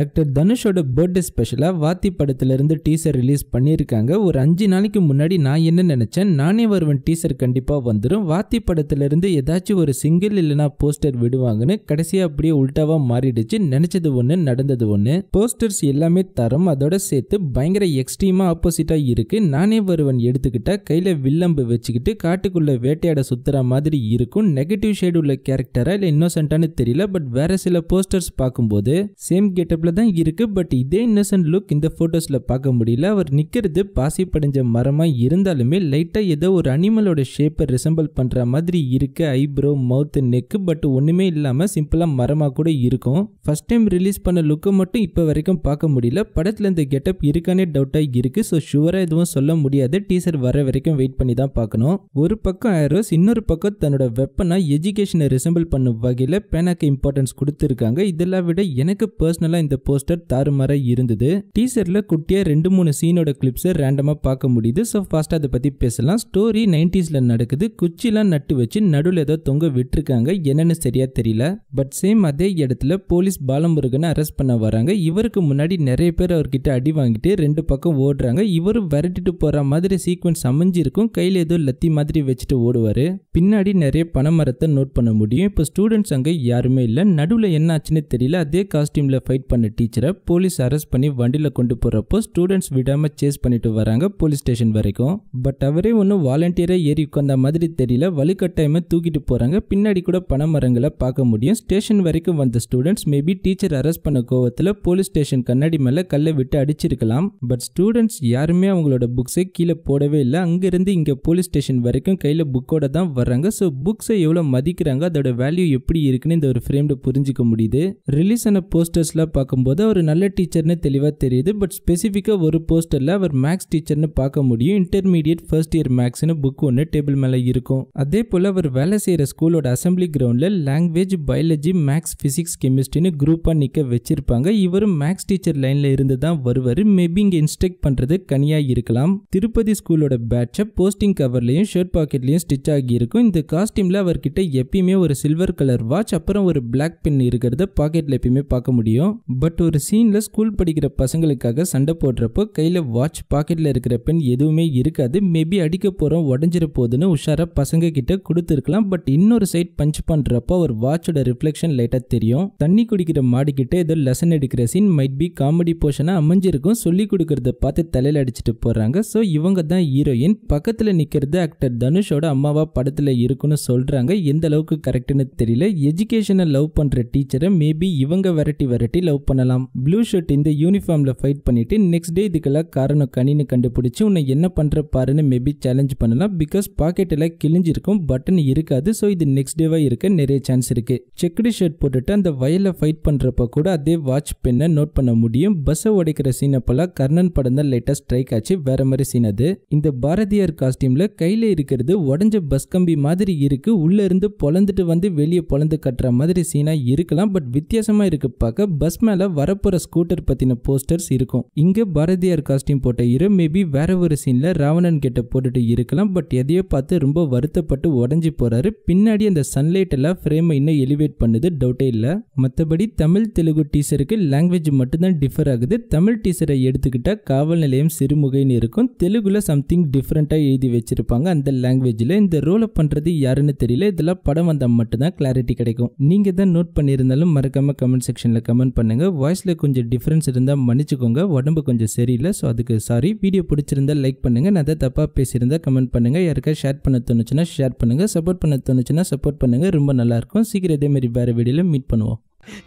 actor தனுஷோட birthday ஸ்பெஷலாக வாத்தி படத்திலிருந்து டீசர் ரிலீஸ் பண்ணியிருக்காங்க ஒரு அஞ்சு நாளைக்கு முன்னாடி நான் என்ன நினச்சேன் நானே வருவன் டீசர் கண்டிப்பாக வந்துடும் வாத்தி படத்துலேருந்து ஏதாச்சும் ஒரு சிங்கிள் இல்லைனா போஸ்டர் விடுவாங்கன்னு கடைசியாக அப்படியே உல்ட்டாவாக மாறிடுச்சு நினச்சது ஒன்று நடந்தது ஒன்று போஸ்டர்ஸ் எல்லாமே தரம் அதோட சேர்த்து பயங்கர எக்ஸ்ட்ரீமாக ஆப்போசிட்டாக இருக்குது நானே வருவன் எடுத்துக்கிட்டால் கையில் வில்லம்பு வச்சுக்கிட்டு காட்டுக்குள்ளே வேட்டையாட சுற்றுற மாதிரி இருக்கும் நெகட்டிவ் ஷேடு உள்ள கேரக்டராக இல்லை இன்னோசென்ட்டானு தெரியல பட் வேறு சில போஸ்டர்ஸ் பார்க்கும்போது சேம் கேட்ட ஷேப்பில் தான் இருக்குது பட் இதே இன்னசென்ட் லுக் இந்த ஃபோட்டோஸில் பார்க்க முடியல அவர் நிற்கிறது பாசி படைஞ்ச மரமாக இருந்தாலுமே லைட்டாக ஏதோ ஒரு அனிமலோட ஷேப்பை ரிசம்பிள் பண்ணுற மாதிரி இருக்குது ஐப்ரோ மவுத் நெக்கு பட் ஒன்றுமே இல்லாமல் சிம்பிளாக மரமாக கூட இருக்கும் ஃபஸ்ட் டைம் ரிலீஸ் பண்ண லுக்கை மட்டும் இப்போ வரைக்கும் பார்க்க முடியல படத்தில் இந்த கெட்டப் இருக்கானே டவுட்டாக இருக்குது ஸோ ஷுவராக எதுவும் சொல்ல முடியாது டீசர் வர வரைக்கும் வெயிட் பண்ணி தான் பார்க்கணும் ஒரு பக்கம் ஆரோஸ் இன்னொரு பக்கம் தன்னோட வெப்பனை எஜுகேஷனை ரிசம்பிள் பண்ணும் வகையில் பேனாக்கு இம்பார்ட்டன்ஸ் கொடுத்துருக்காங்க இதெல்லாம் விட எனக்கு பர்சனலாக இந்த இந்த போஸ்டர் தாறுமாற இருந்தது டீசரில் குட்டியாக ரெண்டு மூணு சீனோட கிளிப்ஸை ரேண்டமாக பார்க்க முடியுது ஸோ ஃபர்ஸ்ட் அதை பற்றி பேசலாம் ஸ்டோரி நைன்டிஸ்ல நடக்குது குச்சிலாம் நட்டு வச்சு நடுவில் ஏதோ தொங்க விட்டுருக்காங்க என்னன்னு சரியா தெரியல பட் சேம் அதே இடத்துல போலீஸ் பாலமுருகனை அரெஸ்ட் பண்ண வராங்க இவருக்கு முன்னாடி நிறைய பேர் அவர்கிட்ட அடி வாங்கிட்டு ரெண்டு பக்கம் ஓடுறாங்க இவரும் விரட்டிட்டு போற மாதிரி சீக்வன்ஸ் அமைஞ்சிருக்கும் கையில் ஏதோ லத்தி மாதிரி வச்சுட்டு ஓடுவார் பின்னாடி நிறைய பனை மரத்தை நோட் பண்ண முடியும் இப்போ ஸ்டூடெண்ட்ஸ் அங்கே யாருமே இல்லை நடுவில் என்ன ஆச்சுன்னு தெரியல அதே காஸ்டியூமில் ஃபைட் பண்ண பண்ண டீச்சரை போலீஸ் அரெஸ்ட் பண்ணி வண்டியில் கொண்டு போகிறப்போ ஸ்டூடெண்ட்ஸ் விடாமல் சேஸ் பண்ணிட்டு வராங்க போலீஸ் ஸ்டேஷன் வரைக்கும் பட் அவரே ஒன்றும் வாலண்டியரை ஏறி உட்காந்த மாதிரி தெரியல வலுக்கட்டாயமாக தூக்கிட்டு போகிறாங்க பின்னாடி கூட பனை மரங்களை பார்க்க முடியும் ஸ்டேஷன் வரைக்கும் வந்த ஸ்டூடெண்ட்ஸ் மேபி டீச்சர் அரெஸ்ட் பண்ண கோவத்தில் போலீஸ் ஸ்டேஷன் கண்ணாடி மேலே கல்லை விட்டு அடிச்சிருக்கலாம் பட் ஸ்டூடெண்ட்ஸ் யாருமே அவங்களோட புக்ஸை கீழே போடவே இல்லை அங்கேருந்து இங்கே போலீஸ் ஸ்டேஷன் வரைக்கும் கையில் புக்கோட தான் வர்றாங்க ஸோ புக்ஸை எவ்வளோ மதிக்கிறாங்க அதோட வேல்யூ எப்படி இருக்குன்னு இந்த ஒரு ஃப்ரேமில் புரிஞ்சிக்க முடியுது ரிலீஸ் ஆன போஸ்டர்ஸ்லாம் பார்க்க பார்க்கும்போது அவர் நல்ல டீச்சர்னு தெளிவாக தெரியுது பட் ஸ்பெசிஃபிக்காக ஒரு போஸ்டரில் அவர் மேக்ஸ் டீச்சர்னு பார்க்க முடியும் இன்டர்மீடியட் ஃபர்ஸ்ட் இயர் மேக்ஸ்னு புக் ஒன்று டேபிள் மேலே இருக்கும் அதே போல் அவர் வேலை செய்கிற ஸ்கூலோட அசம்பிளி கிரவுண்டில் லாங்குவேஜ் பயாலஜி மேக்ஸ் ஃபிசிக்ஸ் கெமிஸ்ட்ரின்னு குரூப்பாக நிற்க வச்சிருப்பாங்க இவரும் மேக்ஸ் டீச்சர் லைனில் இருந்து தான் வருவார் மேபி இங்கே இன்ஸ்ட்ரக்ட் பண்ணுறது கனியாக இருக்கலாம் திருப்பதி ஸ்கூலோட பேட்சை போஸ்டிங் கவர்லையும் ஷர்ட் பாக்கெட்லையும் ஸ்டிச் ஆகியிருக்கும் இந்த காஸ்டியூமில் அவர்கிட்ட எப்பயுமே ஒரு சில்வர் கலர் வாட்ச் அப்புறம் ஒரு பிளாக் பென் இருக்கிறத பாக்கெட்டில் எப்பயுமே பார்க்க முடியும் பட் ஒரு சீனில் ஸ்கூல் படிக்கிற பசங்களுக்காக சண்டை போடுறப்போ கையில் வாட்ச் பாக்கெட்டில் இருக்கிற பெண் எதுவுமே இருக்காது மேபி அடிக்க போகிறோம் உடஞ்சிட போதுன்னு உஷாராக பசங்க கிட்ட கொடுத்துருக்கலாம் பட் இன்னொரு சைட் பஞ்ச் பண்ணுறப்போ அவர் வாட்சோட ரிஃப்ளெக்ஷன் லைட்டாக தெரியும் தண்ணி குடிக்கிற மாடிக்கிட்டே ஏதோ லெசன் எடுக்கிற சீன் மைட் பி காமெடி போர்ஷனாக அமைஞ்சிருக்கும் சொல்லி கொடுக்கறத பார்த்து தலையில் அடிச்சுட்டு போகிறாங்க ஸோ இவங்க தான் ஹீரோயின் பக்கத்தில் நிற்கிறது ஆக்டர் தனுஷோட அம்மாவா படத்தில் இருக்குன்னு சொல்கிறாங்க எந்த அளவுக்கு கரெக்டுன்னு தெரியல எஜுகேஷனை லவ் பண்ணுற டீச்சரை மேபி இவங்க வெரைட்டி வெரைட்டி லவ் பண்ணலாம் ப்ளூ ஷர்ட் இந்த யூனிஃபார்ம்ல ஃபைட் பண்ணிட்டு நெக்ஸ்ட் டே இதுக்கெல்லாம் காரணம் கணினு கண்டுபிடிச்சு உன்னை என்ன பண்ணுற பாருன்னு மேபி சேலஞ்ச் பண்ணலாம் பிகாஸ் பாக்கெட்டில் கிழிஞ்சிருக்கும் பட்டன் இருக்காது ஸோ இது நெக்ஸ்ட் டேவாக இருக்க நிறைய சான்ஸ் இருக்கு செக்குடு ஷர்ட் போட்டுட்டு அந்த வயலில் ஃபைட் பண்ணுறப்ப கூட அதே வாட்ச் பெண்ணை நோட் பண்ண முடியும் பஸ்ஸை உடைக்கிற சீன் அப்போல்லாம் கர்ணன் படம் தான் லேட்டஸ்ட் ஸ்ட்ரைக் ஆச்சு வேற மாதிரி சீன் அது இந்த பாரதியார் காஸ்டியூம்ல கையில் இருக்கிறது உடஞ்ச பஸ் கம்பி மாதிரி இருக்கு உள்ள இருந்து பொழந்துட்டு வந்து வெளியே பொழந்து கட்டுற மாதிரி சீனாக இருக்கலாம் பட் வித்தியாசமாக இருக்கு பார்க்க பஸ் மேல வரப்போற ஸ்கூட்டர் பத்தின போஸ்டர்ஸ் இருக்கும் இங்க பாரதியார் காஸ்டியூம் போட்ட இரு மேபி வேற ஒரு சீன்ல ராவணன் கிட்ட போட்டுட்டு இருக்கலாம் பட் எதையோ பார்த்து ரொம்ப வருத்தப்பட்டு உடஞ்சி போறாரு பின்னாடி அந்த சன்லைட் எல்லாம் ஃப்ரேமை இன்னும் எலிவேட் பண்ணுது டவுட்டே இல்ல மத்தபடி தமிழ் தெலுங்கு டீசருக்கு லாங்குவேஜ் மட்டும்தான் டிஃபர் ஆகுது தமிழ் டீசரை எடுத்துக்கிட்டா காவல் நிலையம் சிறுமுகைன்னு இருக்கும் தெலுங்குல சம்திங் டிஃப்ரெண்டா எழுதி வச்சிருப்பாங்க அந்த லாங்குவேஜ்ல இந்த ரோலை பண்றது யாருன்னு தெரியல இதெல்லாம் படம் வந்தால் மட்டும்தான் கிளாரிட்டி கிடைக்கும் நீங்க தான் நோட் பண்ணியிருந்தாலும் மறக்காம கமெண்ட் செக்ஷன்ல கமெண்ட் பண்ணுங்க பண்ணிட்டாங்க வாய்ஸில் கொஞ்சம் டிஃப்ரென்ஸ் இருந்தால் மன்னிச்சுக்கோங்க உடம்பு கொஞ்சம் சரியில்லை ஸோ அதுக்கு சாரி வீடியோ பிடிச்சிருந்தா லைக் பண்ணுங்கள் நான் அதை தப்பாக பேசியிருந்தால் கமெண்ட் பண்ணுங்கள் யாருக்கா ஷேர் பண்ண தோணுச்சுன்னா ஷேர் பண்ணுங்கள் சப்போர்ட் பண்ண தோணுச்சுன்னா சப்போர்ட் பண்ணுங்கள் ரொம்ப நல்லாயிருக்கும் சீக்கிரம் இதேமாரி வேறு வீடியோவில் மீட் பண்ணுவோம்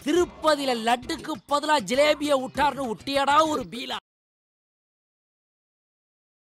திருப்பதியில லட்டுக்கு பதிலாக ஜிலேபியை விட்டார்னு விட்டியடா ஒரு பீலா